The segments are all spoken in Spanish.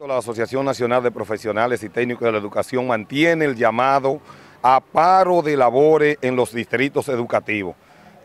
La Asociación Nacional de Profesionales y Técnicos de la Educación mantiene el llamado a paro de labores en los distritos educativos.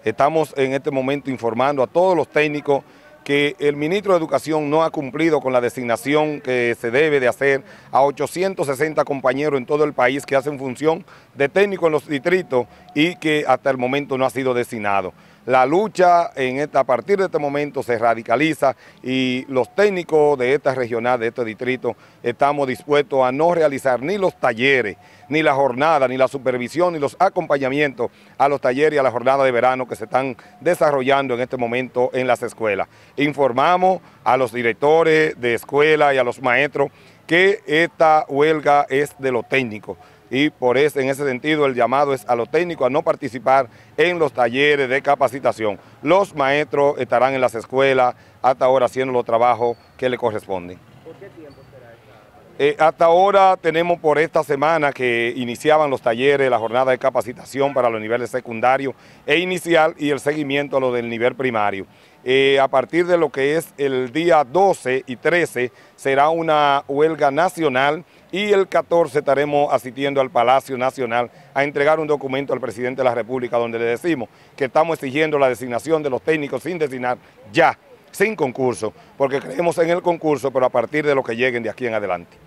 Estamos en este momento informando a todos los técnicos que el ministro de Educación no ha cumplido con la designación que se debe de hacer a 860 compañeros en todo el país que hacen función de técnico en los distritos y que hasta el momento no ha sido designado. La lucha en esta, a partir de este momento se radicaliza y los técnicos de esta regional, de este distrito, estamos dispuestos a no realizar ni los talleres, ni la jornada, ni la supervisión, ni los acompañamientos a los talleres y a la jornada de verano que se están desarrollando en este momento en las escuelas. Informamos a los directores de escuela y a los maestros que esta huelga es de lo técnico y por eso en ese sentido el llamado es a lo técnico a no participar en los talleres de capacitación. Los maestros estarán en las escuelas hasta ahora haciendo los trabajos que le corresponden. ¿Por qué tiempo será esta? Eh, hasta ahora tenemos por esta semana que iniciaban los talleres, la jornada de capacitación para los niveles secundario e inicial y el seguimiento a lo del nivel primario. Eh, a partir de lo que es el día 12 y 13 será una huelga nacional y el 14 estaremos asistiendo al Palacio Nacional a entregar un documento al presidente de la República donde le decimos que estamos exigiendo la designación de los técnicos sin designar ya, sin concurso, porque creemos en el concurso, pero a partir de lo que lleguen de aquí en adelante.